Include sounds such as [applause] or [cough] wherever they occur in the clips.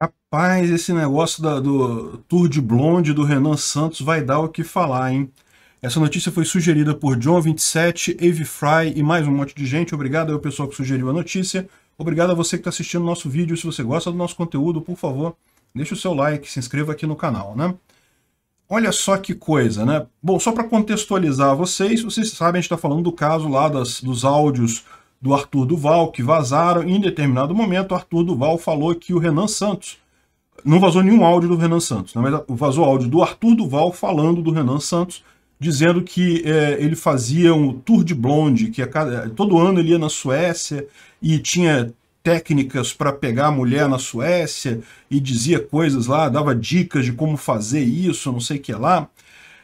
Rapaz, esse negócio da, do Tour de Blonde do Renan Santos vai dar o que falar, hein? Essa notícia foi sugerida por John27, Eve Fry e mais um monte de gente. Obrigado ao pessoal que sugeriu a notícia. Obrigado a você que está assistindo o nosso vídeo. Se você gosta do nosso conteúdo, por favor, deixe o seu like, se inscreva aqui no canal, né? Olha só que coisa, né? Bom, só para contextualizar vocês, vocês sabem, a gente está falando do caso lá das, dos áudios do Arthur Duval, que vazaram. Em determinado momento, o Arthur Duval falou que o Renan Santos. Não vazou nenhum áudio do Renan Santos, né? mas vazou áudio do Arthur Duval falando do Renan Santos, dizendo que é, ele fazia um tour de blonde, que cada, todo ano ele ia na Suécia e tinha técnicas para pegar a mulher na Suécia e dizia coisas lá, dava dicas de como fazer isso, não sei o que lá.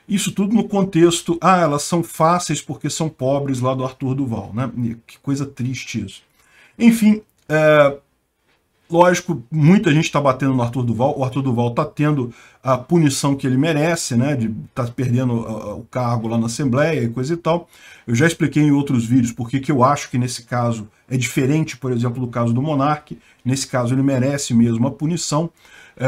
Isso tudo no contexto, ah, elas são fáceis porque são pobres lá do Arthur Duval, né? Que coisa triste isso. Enfim, é, lógico, muita gente está batendo no Arthur Duval, o Arthur Duval está tendo a punição que ele merece, né? De estar tá perdendo uh, o cargo lá na Assembleia e coisa e tal. Eu já expliquei em outros vídeos porque que eu acho que nesse caso é diferente, por exemplo, do caso do monarca. Nesse caso, ele merece mesmo a punição, é,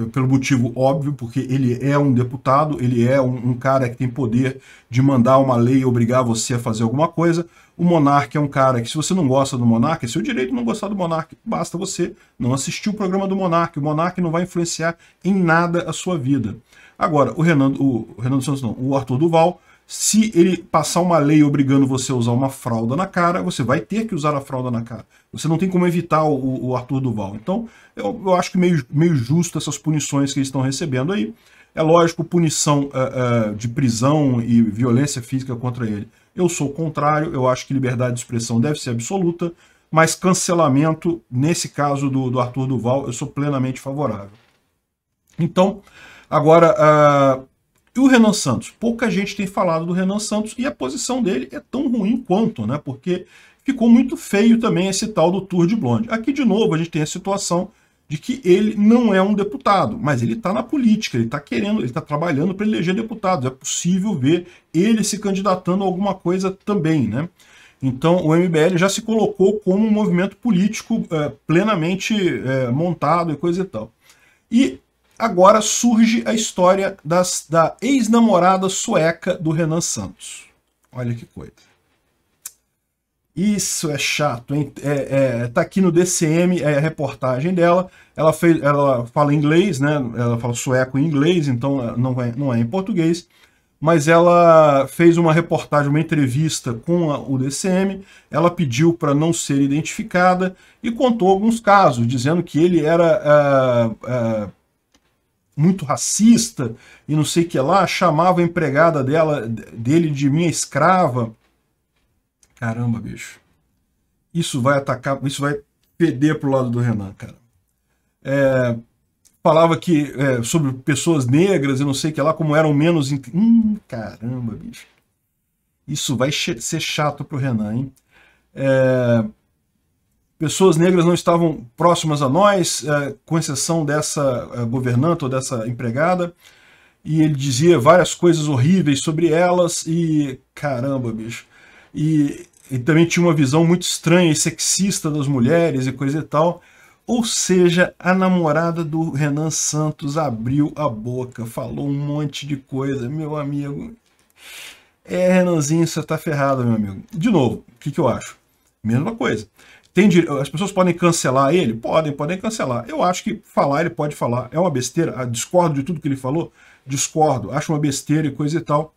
é, pelo motivo óbvio, porque ele é um deputado, ele é um, um, cara que tem poder de mandar uma lei e obrigar você a fazer alguma coisa. O monarca é um cara que, se você não gosta do monarca, é seu direito não gostar do monarca. Basta você não assistir o programa do monarca. O monarca não vai influenciar em nada a sua vida. Agora, o Renan, o, o Renan Santos, não, o Arthur Duval se ele passar uma lei obrigando você a usar uma fralda na cara, você vai ter que usar a fralda na cara. Você não tem como evitar o, o Arthur Duval. Então, eu, eu, acho que meio, meio justo essas punições que eles estão recebendo aí. É lógico, punição uh, uh, de prisão e violência física contra ele. Eu sou o contrário, eu acho que liberdade de expressão deve ser absoluta, mas cancelamento, nesse caso do, do Arthur Duval, eu sou plenamente favorável. Então, agora, uh, e o Renan Santos? Pouca gente tem falado do Renan Santos e a posição dele é tão ruim quanto, né? Porque ficou muito feio também esse tal do Tour de Blonde. Aqui, de novo, a gente tem a situação de que ele não é um deputado, mas ele está na política, ele está querendo, ele está trabalhando para eleger deputados. É possível ver ele se candidatando a alguma coisa também, né? Então, o MBL já se colocou como um movimento político é, plenamente é, montado e coisa e tal. E agora surge a história das, da ex-namorada sueca do Renan Santos. Olha que coisa. Isso é chato, hein? É, é, tá aqui no DCM é a reportagem dela. Ela, fez, ela fala inglês, né? Ela fala sueco em inglês, então é, não é, não é em português. Mas ela fez uma reportagem, uma entrevista com a, o DCM. Ela pediu para não ser identificada e contou alguns casos, dizendo que ele era. Uh, uh, muito racista e não sei o que lá, chamava a empregada dela, dele de minha escrava. Caramba, bicho. Isso vai atacar, isso vai perder pro lado do Renan, cara. É, falava que é, sobre pessoas negras e não sei o que lá, como eram menos. Hum, caramba, bicho. Isso vai ser chato pro Renan, hein? É, pessoas negras não estavam próximas a nós, é, com exceção dessa é, governanta ou dessa empregada, e ele dizia várias coisas horríveis sobre elas, e caramba, bicho. E, e também tinha uma visão muito estranha e sexista das mulheres e coisa e tal. Ou seja, a namorada do Renan Santos abriu a boca, falou um monte de coisa, meu amigo. É, Renanzinho, você tá ferrado, meu amigo. De novo, o que, que eu acho? Mesma coisa. Tem, as pessoas podem cancelar ele? Podem, podem cancelar. Eu acho que falar ele pode falar. É uma besteira. Ah, discordo de tudo que ele falou? Discordo. Acho uma besteira e coisa e tal.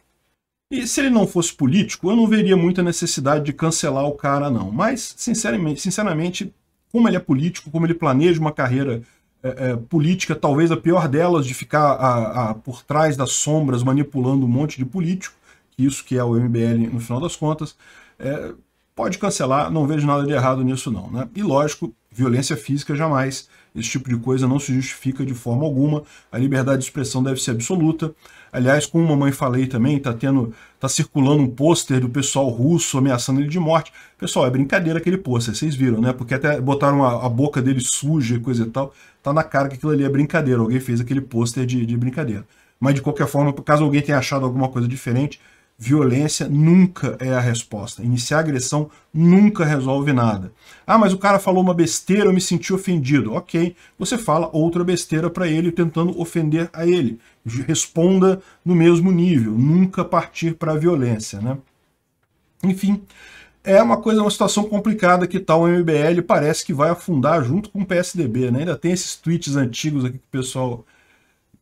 E se ele não fosse político, eu não veria muita necessidade de cancelar o cara, não. Mas, sinceramente, sinceramente como ele é político, como ele planeja uma carreira é, é, política, talvez a pior delas, de ficar a, a, por trás das sombras manipulando um monte de político, que isso que é o MBL no final das contas, é, Pode cancelar, não vejo nada de errado nisso não. Né? E lógico, violência física jamais. Esse tipo de coisa não se justifica de forma alguma. A liberdade de expressão deve ser absoluta. Aliás, como mamãe falei também, tá tendo, tá circulando um pôster do pessoal russo ameaçando ele de morte. Pessoal, é brincadeira aquele pôster, vocês viram, né? Porque até botaram a, a, boca dele suja e coisa e tal. Tá na cara que aquilo ali é brincadeira. Alguém fez aquele pôster de, de brincadeira. Mas de qualquer forma, caso alguém tenha achado alguma coisa diferente, Violência nunca é a resposta. Iniciar agressão nunca resolve nada. Ah, mas o cara falou uma besteira, eu me senti ofendido. Ok, você fala outra besteira para ele tentando ofender a ele. Responda no mesmo nível, nunca partir para a violência, né? Enfim, é uma coisa, uma situação complicada que tal tá, o MBL parece que vai afundar junto com o PSDB, né? Ainda tem esses tweets antigos aqui que o pessoal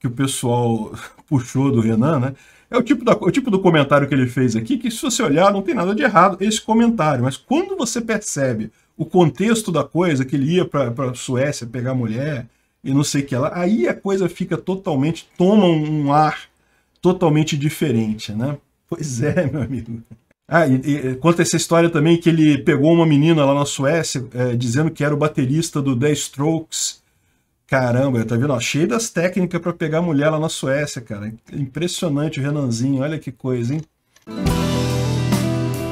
que o pessoal [laughs] puxou do Renan, né? É o tipo, da, o tipo do comentário que ele fez aqui, que se você olhar, não tem nada de errado esse comentário. Mas quando você percebe o contexto da coisa, que ele ia para a Suécia pegar mulher e não sei o que lá, aí a coisa fica totalmente, toma um ar totalmente diferente, né? Pois é, meu amigo. Ah, e, e, conta essa história também que ele pegou uma menina lá na Suécia é, dizendo que era o baterista do 10 Strokes Caramba, tá vendo? Ó, cheio das técnicas para pegar mulher lá na Suécia, cara. Impressionante o Renanzinho, olha que coisa, hein?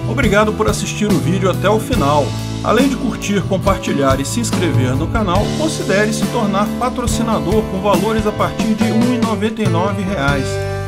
Obrigado por assistir o vídeo até o final. Além de curtir, compartilhar e se inscrever no canal, considere se tornar patrocinador com valores a partir de R$ 1,99